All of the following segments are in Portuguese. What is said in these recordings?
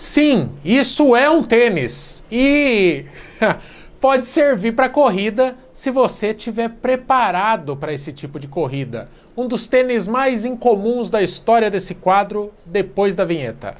Sim, isso é um tênis e pode servir para corrida se você estiver preparado para esse tipo de corrida. Um dos tênis mais incomuns da história desse quadro, depois da vinheta.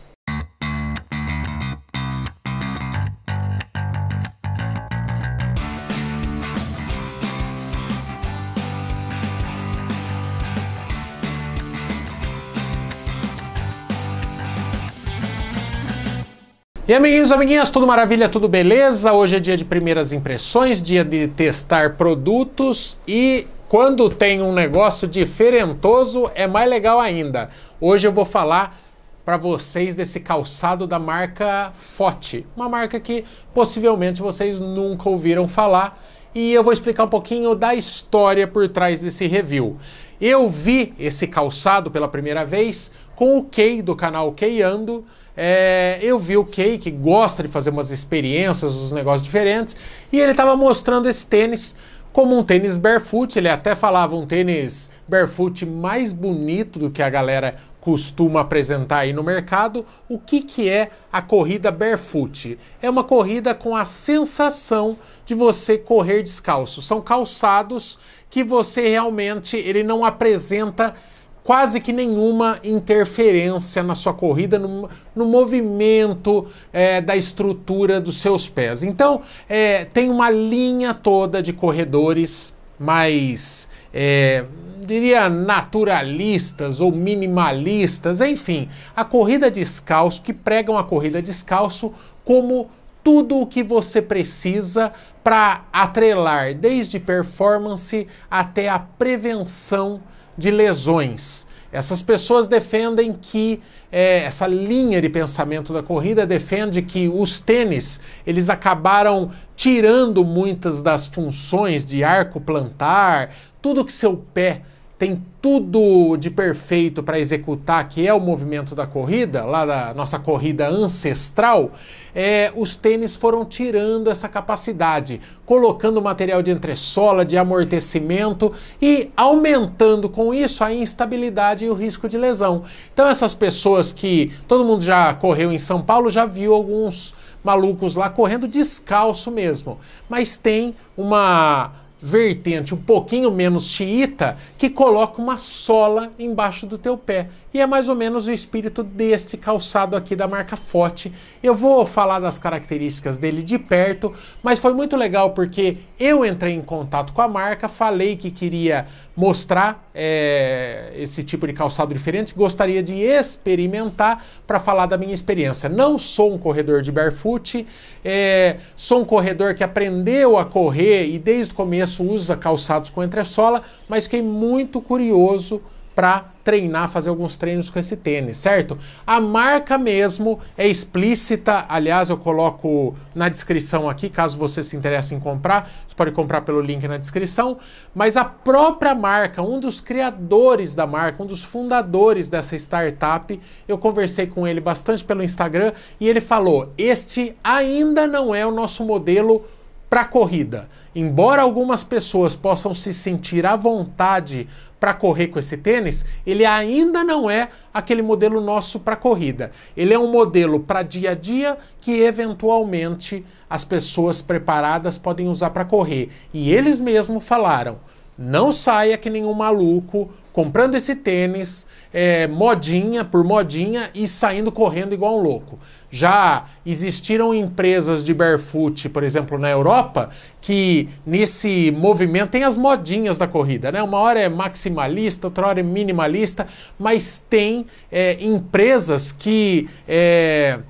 E amiguinhos, amiguinhas, tudo maravilha, tudo beleza? Hoje é dia de primeiras impressões, dia de testar produtos e quando tem um negócio diferentoso é mais legal ainda. Hoje eu vou falar para vocês desse calçado da marca Fote, uma marca que possivelmente vocês nunca ouviram falar e eu vou explicar um pouquinho da história por trás desse review. Eu vi esse calçado pela primeira vez com o Kay do canal Kayando. É, eu vi o Kay que gosta de fazer umas experiências, uns negócios diferentes, e ele estava mostrando esse tênis como um tênis barefoot. Ele até falava um tênis barefoot mais bonito do que a galera costuma apresentar aí no mercado, o que, que é a corrida barefoot? É uma corrida com a sensação de você correr descalço. São calçados que você realmente ele não apresenta quase que nenhuma interferência na sua corrida, no, no movimento é, da estrutura dos seus pés. Então, é, tem uma linha toda de corredores mais. É, diria naturalistas ou minimalistas, enfim, a corrida descalço, que pregam a corrida descalço como tudo o que você precisa para atrelar desde performance até a prevenção de lesões. Essas pessoas defendem que é, essa linha de pensamento da corrida defende que os tênis eles acabaram tirando muitas das funções de arco plantar, tudo que seu pé tem tudo de perfeito para executar, que é o movimento da corrida, lá da nossa corrida ancestral, é, os tênis foram tirando essa capacidade, colocando material de entressola, de amortecimento e aumentando com isso a instabilidade e o risco de lesão. Então essas pessoas que todo mundo já correu em São Paulo já viu alguns malucos lá correndo descalço mesmo, mas tem uma vertente um pouquinho menos xiita que coloca uma sola embaixo do teu pé. E é mais ou menos o espírito deste calçado aqui da marca Fote. Eu vou falar das características dele de perto, mas foi muito legal porque eu entrei em contato com a marca, falei que queria mostrar é, esse tipo de calçado diferente, gostaria de experimentar para falar da minha experiência. Não sou um corredor de barefoot, é, sou um corredor que aprendeu a correr e desde o começo usa calçados com entressola, mas fiquei muito curioso para treinar, fazer alguns treinos com esse tênis, certo? A marca mesmo é explícita, aliás, eu coloco na descrição aqui, caso você se interesse em comprar, você pode comprar pelo link na descrição, mas a própria marca, um dos criadores da marca, um dos fundadores dessa startup, eu conversei com ele bastante pelo Instagram e ele falou: "Este ainda não é o nosso modelo para a corrida. Embora algumas pessoas possam se sentir à vontade para correr com esse tênis, ele ainda não é aquele modelo nosso para corrida. Ele é um modelo para dia a dia que eventualmente as pessoas preparadas podem usar para correr. E eles mesmos falaram: não saia que nenhum maluco comprando esse tênis, é, modinha por modinha e saindo correndo igual um louco. Já existiram empresas de barefoot, por exemplo, na Europa, que nesse movimento tem as modinhas da corrida, né? Uma hora é maximalista, outra hora é minimalista, mas tem é, empresas que é,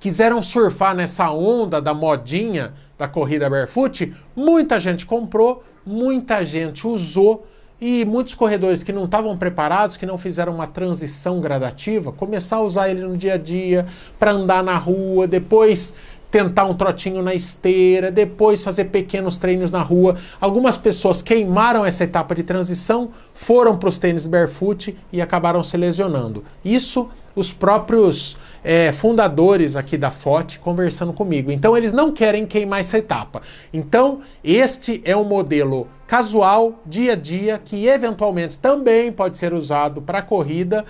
quiseram surfar nessa onda da modinha da corrida barefoot. Muita gente comprou, muita gente usou e muitos corredores que não estavam preparados, que não fizeram uma transição gradativa, começar a usar ele no dia a dia, para andar na rua, depois tentar um trotinho na esteira, depois fazer pequenos treinos na rua. Algumas pessoas queimaram essa etapa de transição, foram para os tênis barefoot e acabaram se lesionando. Isso os próprios é, fundadores aqui da FOT conversando comigo. Então eles não querem queimar essa etapa. Então este é um modelo casual, dia a dia, que eventualmente também pode ser usado para corrida,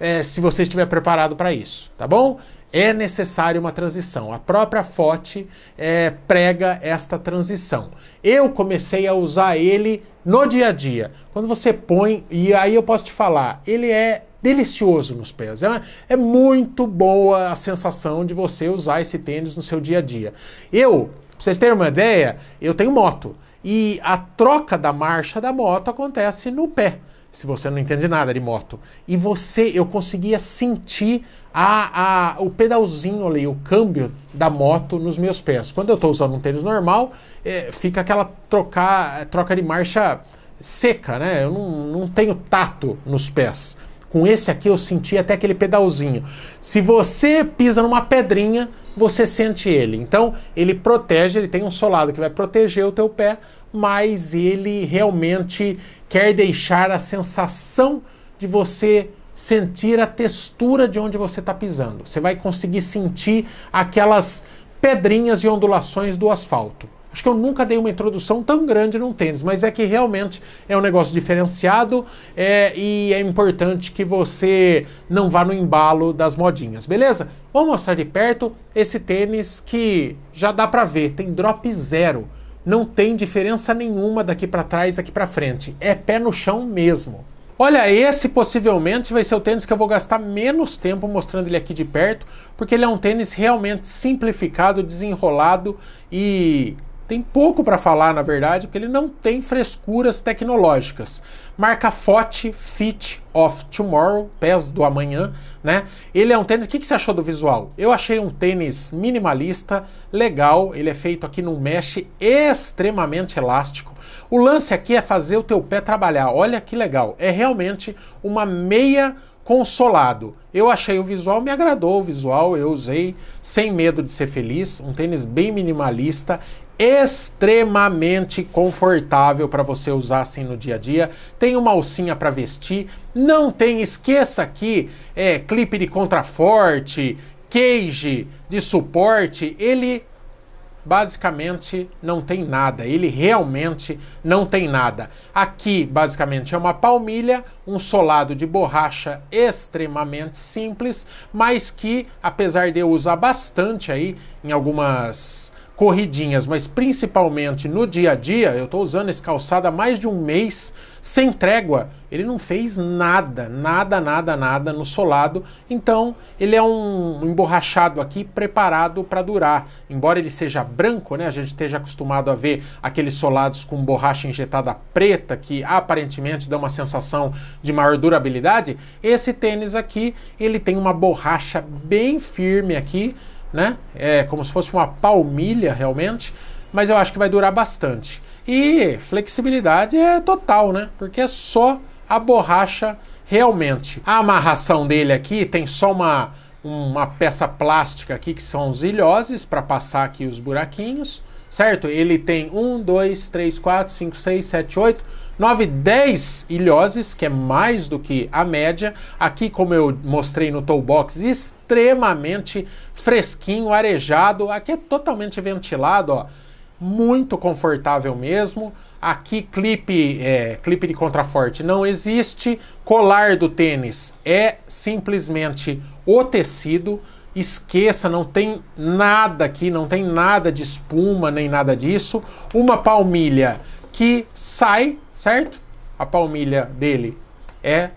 é, se você estiver preparado para isso, tá bom? É necessário uma transição. A própria FOT é, prega esta transição. Eu comecei a usar ele no dia a dia. Quando você põe, e aí eu posso te falar, ele é delicioso nos pés. É, é muito boa a sensação de você usar esse tênis no seu dia a dia. Eu, pra vocês terem uma ideia, eu tenho moto. E a troca da marcha da moto acontece no pé se você não entende nada de moto. E você, eu conseguia sentir a, a, o pedalzinho ali, o câmbio da moto nos meus pés. Quando eu estou usando um tênis normal, é, fica aquela trocar, troca de marcha seca, né? Eu não, não tenho tato nos pés. Com esse aqui eu senti até aquele pedalzinho. Se você pisa numa pedrinha, você sente ele. Então, ele protege, ele tem um solado que vai proteger o teu pé, mas ele realmente quer deixar a sensação de você sentir a textura de onde você está pisando. Você vai conseguir sentir aquelas pedrinhas e ondulações do asfalto. Acho que eu nunca dei uma introdução tão grande num tênis, mas é que realmente é um negócio diferenciado é, e é importante que você não vá no embalo das modinhas, beleza? Vou mostrar de perto esse tênis que já dá pra ver, tem drop zero. Não tem diferença nenhuma daqui para trás, aqui para frente. É pé no chão mesmo. Olha, esse possivelmente vai ser o tênis que eu vou gastar menos tempo mostrando ele aqui de perto, porque ele é um tênis realmente simplificado, desenrolado e tem pouco para falar, na verdade, porque ele não tem frescuras tecnológicas. Marca forte Fit of Tomorrow, pés do amanhã, né? Ele é um tênis. O que, que você achou do visual? Eu achei um tênis minimalista, legal. Ele é feito aqui num mesh extremamente elástico. O lance aqui é fazer o teu pé trabalhar. Olha que legal. É realmente uma meia consolado. Eu achei o visual, me agradou o visual, eu usei sem medo de ser feliz, um tênis bem minimalista, extremamente confortável para você usar assim no dia a dia. Tem uma alcinha para vestir, não tem, esqueça aqui, é, clipe de contraforte, cage de suporte, ele basicamente não tem nada. Ele realmente não tem nada. Aqui, basicamente, é uma palmilha, um solado de borracha extremamente simples, mas que, apesar de eu usar bastante aí em algumas corridinhas, mas principalmente no dia a dia, eu estou usando esse calçado há mais de um mês, sem trégua, ele não fez nada, nada, nada, nada no solado, então ele é um emborrachado aqui preparado para durar. Embora ele seja branco, né, a gente esteja acostumado a ver aqueles solados com borracha injetada preta, que aparentemente dá uma sensação de maior durabilidade, esse tênis aqui, ele tem uma borracha bem firme aqui, né? É como se fosse uma palmilha realmente, mas eu acho que vai durar bastante. E flexibilidade é total, né? Porque é só a borracha realmente. A amarração dele aqui tem só uma, uma peça plástica aqui que são os ilhoses para passar aqui os buraquinhos certo? Ele tem 1, 2, 3, 4, 5, 6, 7, 8, 9, 10 ilhoses, que é mais do que a média. Aqui, como eu mostrei no toolbox, extremamente fresquinho, arejado. Aqui é totalmente ventilado, ó. Muito confortável mesmo. Aqui, clipe, é, clipe de contraforte não existe. Colar do tênis é simplesmente o tecido esqueça, não tem nada aqui, não tem nada de espuma, nem nada disso. Uma palmilha que sai, certo? A palmilha dele é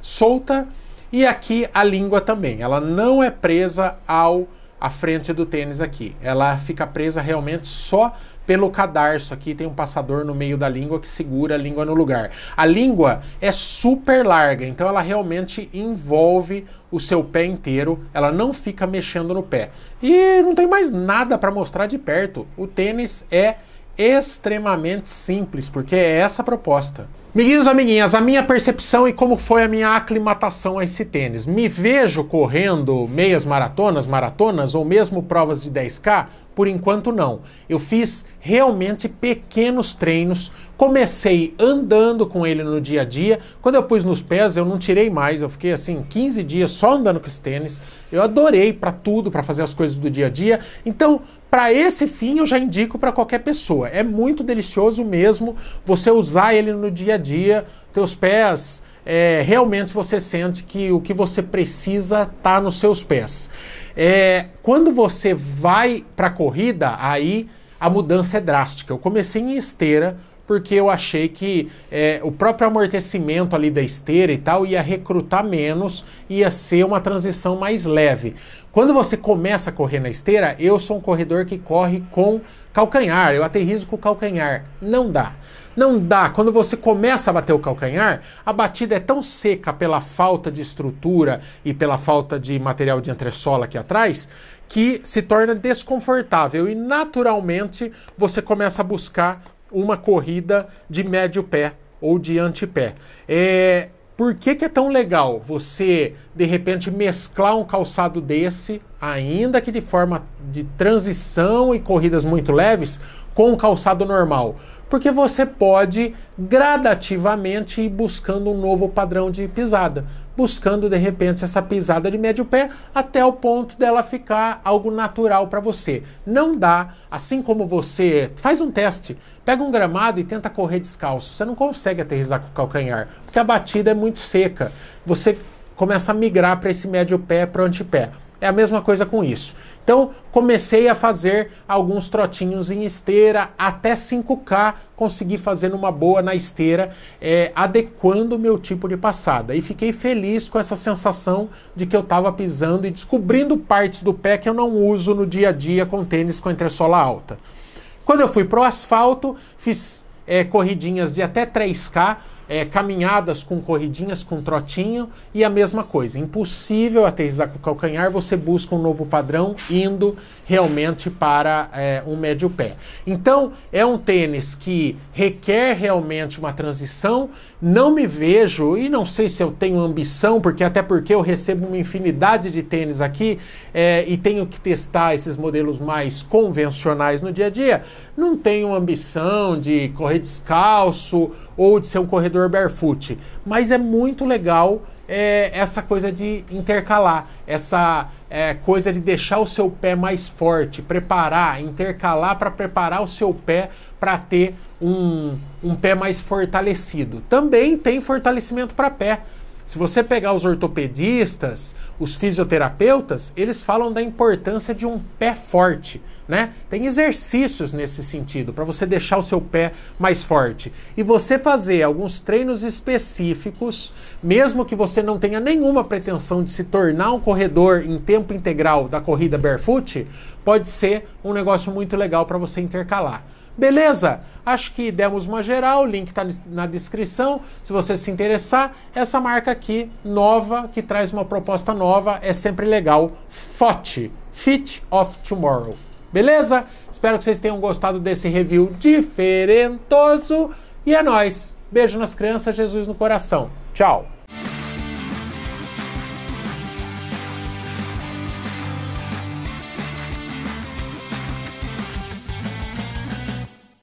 solta e aqui a língua também. Ela não é presa ao à frente do tênis aqui. Ela fica presa realmente só pelo cadarço. Aqui tem um passador no meio da língua que segura a língua no lugar. A língua é super larga, então ela realmente envolve o seu pé inteiro, ela não fica mexendo no pé. E não tem mais nada para mostrar de perto. O tênis é extremamente simples, porque é essa a proposta. Amiguinhos, amiguinhas, a minha percepção e como foi a minha aclimatação a esse tênis. Me vejo correndo meias maratonas, maratonas ou mesmo provas de 10K? Por enquanto, não. Eu fiz realmente pequenos treinos. Comecei andando com ele no dia a dia. Quando eu pus nos pés, eu não tirei mais. Eu fiquei assim 15 dias só andando com esse tênis. Eu adorei para tudo, para fazer as coisas do dia a dia. Então, para esse fim, eu já indico para qualquer pessoa. É muito delicioso mesmo você usar ele no dia a dia. Teus pés, é, realmente você sente que o que você precisa está nos seus pés. É, quando você vai para a corrida, aí a mudança é drástica. Eu comecei em esteira porque eu achei que é, o próprio amortecimento ali da esteira e tal ia recrutar menos, ia ser uma transição mais leve. Quando você começa a correr na esteira, eu sou um corredor que corre com calcanhar, eu aterrizo com calcanhar. Não dá. Não dá. Quando você começa a bater o calcanhar, a batida é tão seca pela falta de estrutura e pela falta de material de entressola aqui atrás que se torna desconfortável e naturalmente você começa a buscar uma corrida de médio pé ou de antepé. É, por que, que, é tão legal você, de repente, mesclar um calçado desse, ainda que de forma de transição e corridas muito leves, com o calçado normal? Porque você pode gradativamente ir buscando um novo padrão de pisada, buscando de repente essa pisada de médio pé até o ponto dela ficar algo natural para você. Não dá, assim como você faz um teste, pega um gramado e tenta correr descalço, você não consegue aterrizar com o calcanhar, porque a batida é muito seca. Você começa a migrar para esse médio pé, para o antepé. É a mesma coisa com isso. Então, comecei a fazer alguns trotinhos em esteira, até 5K consegui fazer numa boa na esteira, é, adequando o meu tipo de passada. E fiquei feliz com essa sensação de que eu estava pisando e descobrindo partes do pé que eu não uso no dia a dia com tênis com entressola alta. Quando eu fui pro asfalto, fiz é, corridinhas de até 3K, é, caminhadas com corridinhas, com trotinho e a mesma coisa. Impossível aterrizar com o calcanhar, você busca um novo padrão indo realmente para é, um médio pé. Então é um tênis que requer realmente uma transição. Não me vejo e não sei se eu tenho ambição, porque até porque eu recebo uma infinidade de tênis aqui é, e tenho que testar esses modelos mais convencionais no dia a dia. Não tenho ambição de correr descalço ou de ser um corredor corredor barefoot. Mas é muito legal é, essa coisa de intercalar, essa é, coisa de deixar o seu pé mais forte, preparar, intercalar para preparar o seu pé para ter um, um pé mais fortalecido. Também tem fortalecimento para pé. Se você pegar os ortopedistas, os fisioterapeutas, eles falam da importância de um pé forte, né? Tem exercícios nesse sentido para você deixar o seu pé mais forte e você fazer alguns treinos específicos, mesmo que você não tenha nenhuma pretensão de se tornar um corredor em tempo integral da corrida barefoot, pode ser um negócio muito legal para você intercalar. Beleza? Acho que demos uma geral, o link está na descrição. Se você se interessar, essa marca aqui, nova, que traz uma proposta nova, é sempre legal. FOT, Fit of Tomorrow. Beleza? Espero que vocês tenham gostado desse review diferentoso. E é nóis. Beijo nas crianças, Jesus no coração. Tchau.